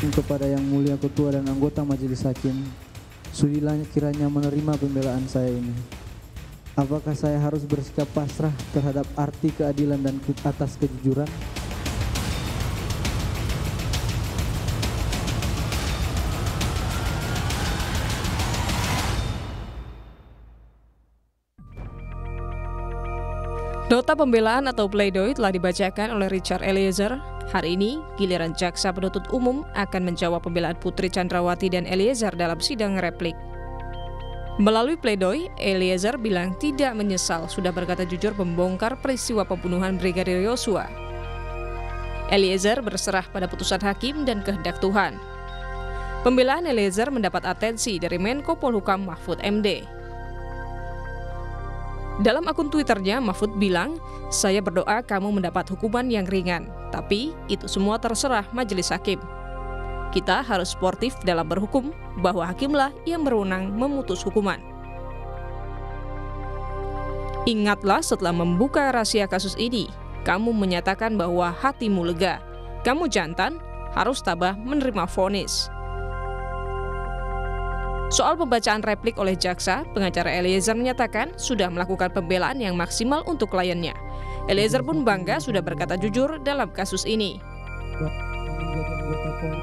Hakim kepada Yang Mulia Ketua dan anggota Majelis Hakim, sudilah kiranya menerima pembelaan saya ini. Apakah saya harus bersikap pasrah terhadap arti keadilan dan atas kejujuran? Nota pembelaan atau pledoi telah dibacakan oleh Richard Eliezer. Hari ini, giliran jaksa penuntut umum akan menjawab pembelaan Putri Chandrawati dan Eliezer dalam sidang replik. Melalui pledoi, Eliezer bilang tidak menyesal sudah berkata jujur membongkar peristiwa pembunuhan Brigadir Yosua. Eliezer berserah pada putusan hakim dan kehendak Tuhan. Pembelaan Eliezer mendapat atensi dari Menko Polhukam Mahfud MD. Dalam akun Twitternya, Mahfud bilang, saya berdoa kamu mendapat hukuman yang ringan, tapi itu semua terserah majelis hakim. Kita harus sportif dalam berhukum, bahwa hakimlah yang berwenang memutus hukuman. Ingatlah setelah membuka rahasia kasus ini, kamu menyatakan bahwa hatimu lega. Kamu jantan, harus tabah menerima vonis. Soal pembacaan replik oleh jaksa, pengacara Eliezer menyatakan sudah melakukan pembelaan yang maksimal untuk kliennya. Eliezer pun bangga sudah berkata jujur dalam kasus ini.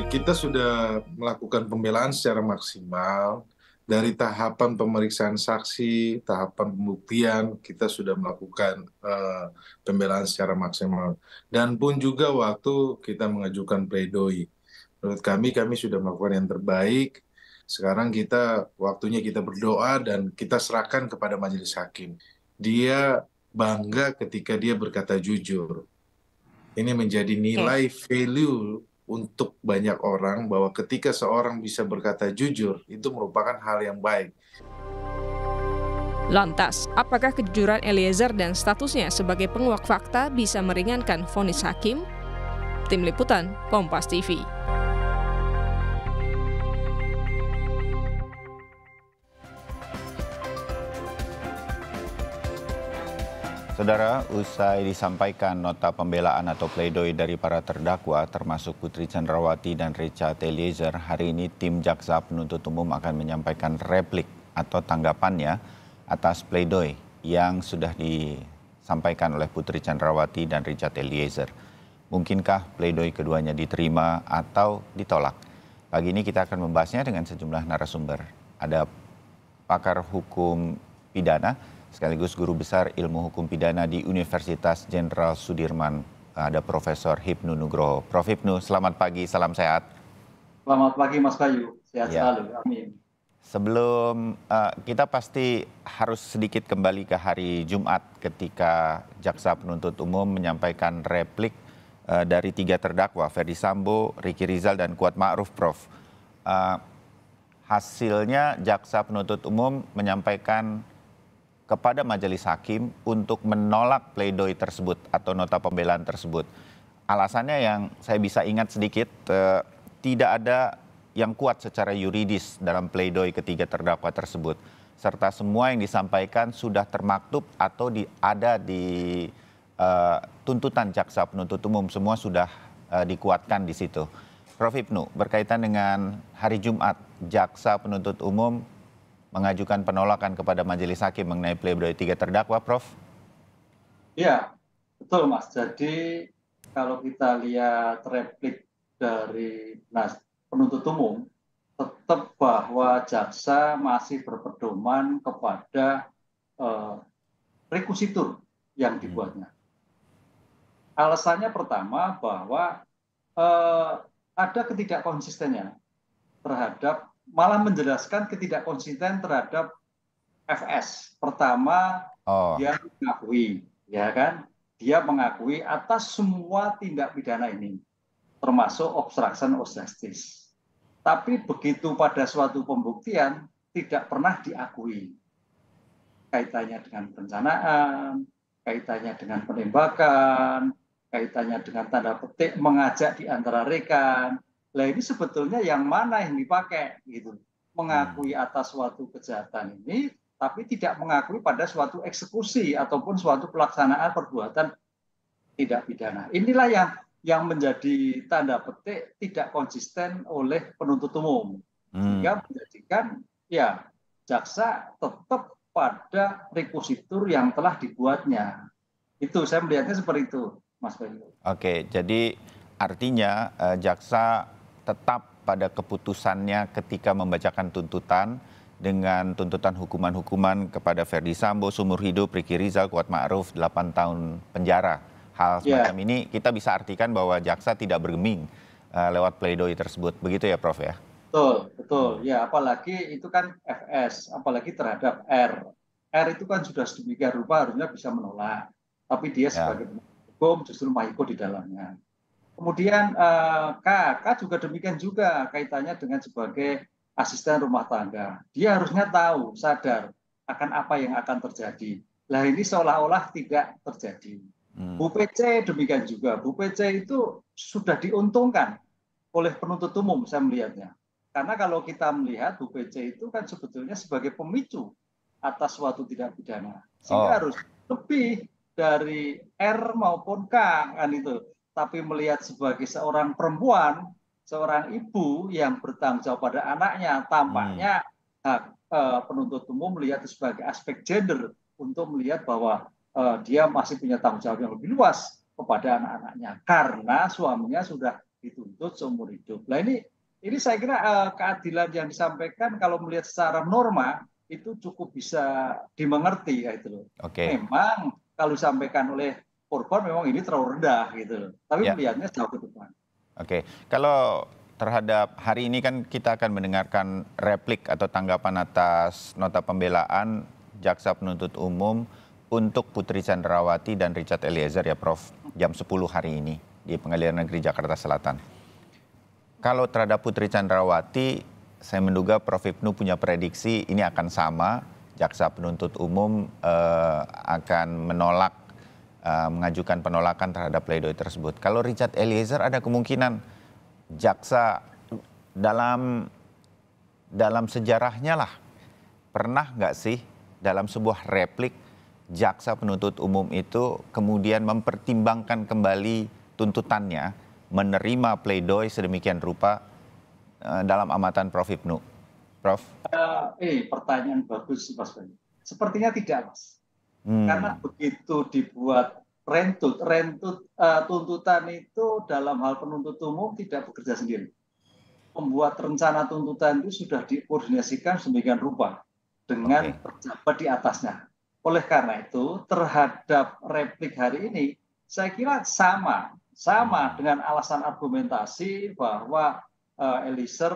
Kita sudah melakukan pembelaan secara maksimal dari tahapan pemeriksaan saksi, tahapan pembuktian, kita sudah melakukan uh, pembelaan secara maksimal. Dan pun juga waktu kita mengajukan pledoi. Menurut kami, kami sudah melakukan yang terbaik sekarang kita waktunya kita berdoa dan kita serahkan kepada majelis hakim. Dia bangga ketika dia berkata jujur. Ini menjadi nilai value untuk banyak orang bahwa ketika seorang bisa berkata jujur itu merupakan hal yang baik. Lantas, apakah kejujuran Eliezer dan statusnya sebagai penguak fakta bisa meringankan vonis hakim? Tim Liputan, Kompas TV. Saudara, usai disampaikan nota pembelaan atau pledoi dari para terdakwa termasuk Putri Chandrawati dan Richard Eliezer, hari ini tim jaksa penuntut umum akan menyampaikan replik atau tanggapannya atas pledoi yang sudah disampaikan oleh Putri Chandrawati dan Richard Eliezer. Mungkinkah pledoi keduanya diterima atau ditolak? Pagi ini kita akan membahasnya dengan sejumlah narasumber. Ada pakar hukum pidana sekaligus guru besar ilmu hukum pidana di Universitas Jenderal Sudirman. Ada Profesor Hipnu Nugroho. Prof Hipnu, selamat pagi, salam sehat. Selamat pagi Mas Bayu, sehat ya. selalu. Amin. Sebelum uh, kita pasti harus sedikit kembali ke hari Jumat ketika jaksa penuntut umum menyampaikan replik uh, dari tiga terdakwa Ferdi Sambo, Riki Rizal dan Kuat Ma'ruf Prof. Uh, hasilnya jaksa penuntut umum menyampaikan kepada majelis hakim untuk menolak pledoi tersebut atau nota pembelaan tersebut. Alasannya yang saya bisa ingat sedikit, eh, tidak ada yang kuat secara yuridis dalam pledoi ketiga terdakwa tersebut serta semua yang disampaikan sudah termaktub atau di, ada di eh, tuntutan jaksa penuntut umum semua sudah eh, dikuatkan di situ. Prof Ibnu, berkaitan dengan hari Jumat, jaksa penuntut umum mengajukan penolakan kepada majelis hakim mengenai pledoi tiga terdakwa, Prof? Iya, betul Mas. Jadi kalau kita lihat replik dari nas penuntut umum, tetap bahwa jaksa masih berpedoman kepada eh, rekusitur yang hmm. dibuatnya. Alasannya pertama bahwa eh, ada ketidakkonsistennya terhadap malah menjelaskan ketidakkonsisten terhadap FS. Pertama, oh. dia mengakui, ya kan? Dia mengakui atas semua tindak pidana ini, termasuk obstruction of justice. Tapi begitu pada suatu pembuktian, tidak pernah diakui. Kaitannya dengan perencanaan, kaitannya dengan penembakan, kaitannya dengan tanda petik mengajak di antara rekan, Nah ini sebetulnya yang mana yang dipakai gitu. Mengakui hmm. atas suatu kejahatan ini tapi tidak mengakui pada suatu eksekusi ataupun suatu pelaksanaan perbuatan tidak pidana. Inilah yang yang menjadi tanda petik tidak konsisten oleh penuntut umum. Sehingga hmm. menjadikan ya jaksa tetap pada rekusitur yang telah dibuatnya. Itu saya melihatnya seperti itu, Mas Bayu. Oke, jadi artinya eh, jaksa tetap pada keputusannya ketika membacakan tuntutan dengan tuntutan hukuman-hukuman kepada Ferdi Sambo Sumur hidup, Riki Rizal, Kuat Ma'ruf 8 tahun penjara. Hal ya. semacam yeah. ini kita bisa artikan bahwa jaksa tidak bergeming uh, lewat pledoi tersebut. Begitu ya Prof ya? Betul, betul. Ya, apalagi itu kan FS, apalagi terhadap R. R itu kan sudah sedemikian rupa harusnya bisa menolak. Tapi dia ya. sebagai hukum justru mahiko di dalamnya. Kemudian eh, K, K juga demikian juga kaitannya dengan sebagai asisten rumah tangga. Dia harusnya tahu, sadar akan apa yang akan terjadi. Lah ini seolah-olah tidak terjadi. Hmm. Bu PC demikian juga. Bu PC itu sudah diuntungkan oleh penuntut umum saya melihatnya. Karena kalau kita melihat Bu PC itu kan sebetulnya sebagai pemicu atas suatu tidak pidana. Sehingga oh. harus lebih dari R maupun K kan itu tapi melihat sebagai seorang perempuan, seorang ibu yang bertanggung jawab pada anaknya, tampaknya hmm. hak eh, penuntut umum melihat sebagai aspek gender untuk melihat bahwa eh, dia masih punya tanggung jawab yang lebih luas kepada anak-anaknya karena suaminya sudah dituntut seumur hidup. Nah ini ini saya kira eh, keadilan yang disampaikan kalau melihat secara norma itu cukup bisa dimengerti ya itu loh. Okay. Memang kalau disampaikan oleh korban memang ini terlalu rendah gitu. Tapi ya. melihatnya jauh ke depan. Oke, kalau terhadap hari ini kan kita akan mendengarkan replik atau tanggapan atas nota pembelaan jaksa penuntut umum untuk Putri Chandrawati dan Richard Eliezer ya Prof jam 10 hari ini di Pengadilan Negeri Jakarta Selatan. Kalau terhadap Putri Chandrawati saya menduga Prof Ibnu punya prediksi ini akan sama jaksa penuntut umum eh, akan menolak Eh, mengajukan penolakan terhadap pledoi tersebut. Kalau Richard Eliezer ada kemungkinan jaksa dalam dalam sejarahnya lah pernah nggak sih dalam sebuah replik jaksa penuntut umum itu kemudian mempertimbangkan kembali tuntutannya menerima pledoi sedemikian rupa uh, dalam amatan Prof Ibnu. Prof. Uh, eh pertanyaan bagus Mas Bayu. Sepertinya tidak Mas Hmm. Karena begitu dibuat rentut, rentut uh, tuntutan itu dalam hal penuntut umum tidak bekerja sendiri. Pembuat rencana tuntutan itu sudah dikoordinasikan sedemikian rupa dengan okay. pejabat di atasnya. Oleh karena itu, terhadap replik hari ini, saya kira sama, sama hmm. dengan alasan argumentasi bahwa uh, Eliezer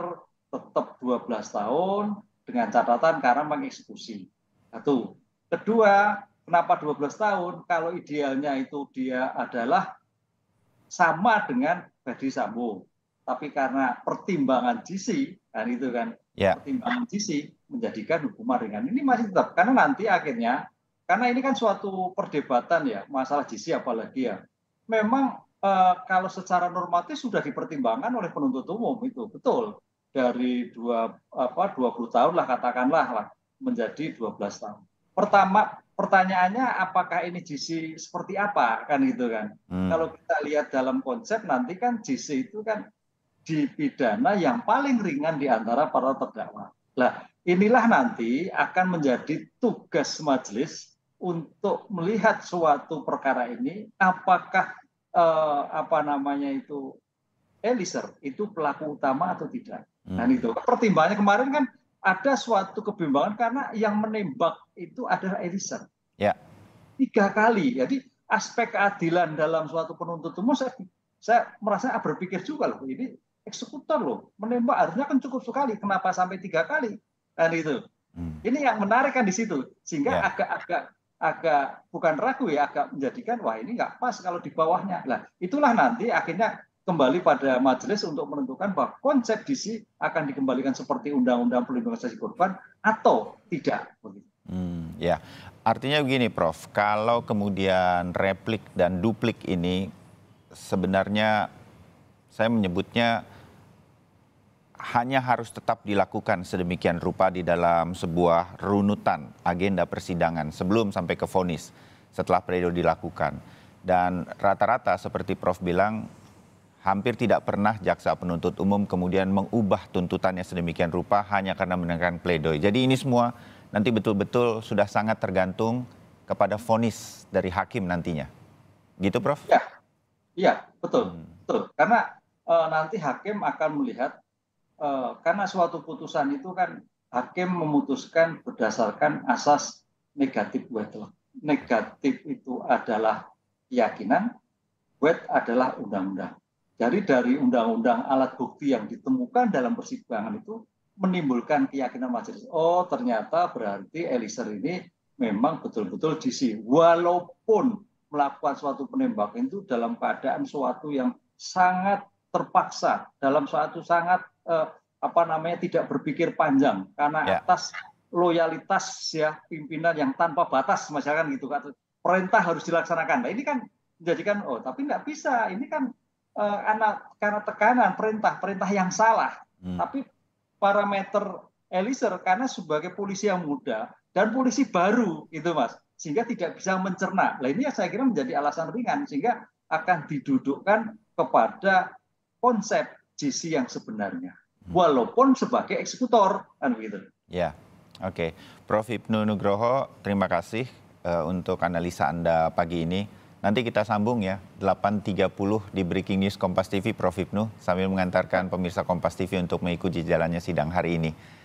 tetap 12 tahun dengan catatan karena mengeksekusi. Satu. Kedua, Kenapa 12 tahun? Kalau idealnya itu dia adalah sama dengan Ferdi Sambo. Tapi karena pertimbangan GC, kan itu kan, yeah. pertimbangan GC menjadikan hukuman ringan. Ini masih tetap, karena nanti akhirnya, karena ini kan suatu perdebatan ya, masalah GC apalagi ya. Memang eh, kalau secara normatif sudah dipertimbangkan oleh penuntut umum itu, betul. Dari dua, apa, 20 tahun lah katakanlah lah, menjadi 12 tahun. Pertama, pertanyaannya apakah ini GC seperti apa kan gitu kan. Hmm. Kalau kita lihat dalam konsep nanti kan GC itu kan dipidana yang paling ringan di antara para terdakwa. Lah, inilah nanti akan menjadi tugas majelis untuk melihat suatu perkara ini apakah eh, apa namanya itu Eliser itu pelaku utama atau tidak. Hmm. Dan itu pertimbangannya kemarin kan ada suatu kebimbangan karena yang menembak itu adalah Edison. Ya. Tiga kali. Jadi aspek keadilan dalam suatu penuntut umum saya, saya merasa berpikir juga loh ini eksekutor loh menembak harusnya kan cukup sekali kenapa sampai tiga kali Dan itu hmm. ini yang menarik kan di situ sehingga ya. agak-agak ya. agak bukan ragu ya agak menjadikan wah ini nggak pas kalau di bawahnya lah itulah nanti akhirnya kembali pada majelis untuk menentukan bahwa konsep DC akan dikembalikan seperti undang-undang perlindungan saksi korban atau tidak. Hmm, ya, artinya begini, Prof. Kalau kemudian replik dan duplik ini sebenarnya saya menyebutnya hanya harus tetap dilakukan sedemikian rupa di dalam sebuah runutan agenda persidangan sebelum sampai ke vonis setelah periode dilakukan. Dan rata-rata seperti Prof bilang hampir tidak pernah jaksa penuntut umum kemudian mengubah tuntutannya sedemikian rupa hanya karena menekan pledoi. Jadi ini semua nanti betul-betul sudah sangat tergantung kepada vonis dari hakim nantinya. Gitu, Prof? Ya, iya, betul, hmm. betul. Karena e, nanti hakim akan melihat e, karena suatu putusan itu kan hakim memutuskan berdasarkan asas negatif wedlock. Negatif itu adalah keyakinan, wet adalah undang-undang. Jadi dari undang-undang alat bukti yang ditemukan dalam persidangan itu menimbulkan keyakinan majelis. Oh, ternyata berarti Eliezer ini memang betul-betul DC. Walaupun melakukan suatu penembakan itu dalam keadaan suatu yang sangat terpaksa, dalam suatu sangat eh, apa namanya tidak berpikir panjang karena yeah. atas loyalitas ya pimpinan yang tanpa batas misalkan gitu kan perintah harus dilaksanakan. Nah ini kan menjadikan oh tapi nggak bisa ini kan Eh, anak karena tekanan perintah-perintah yang salah, hmm. tapi parameter Eliezer karena sebagai polisi yang muda dan polisi baru itu mas, sehingga tidak bisa mencerna. Nah ini yang saya kira menjadi alasan ringan sehingga akan didudukkan kepada konsep JC yang sebenarnya, hmm. walaupun sebagai eksekutor kan begitu. Ya, oke, okay. Prof Hipnu Nugroho, terima kasih uh, untuk analisa anda pagi ini. Nanti kita sambung ya, 8.30 di Breaking News Kompas TV, Prof. Ibnu, sambil mengantarkan pemirsa Kompas TV untuk mengikuti jalannya sidang hari ini.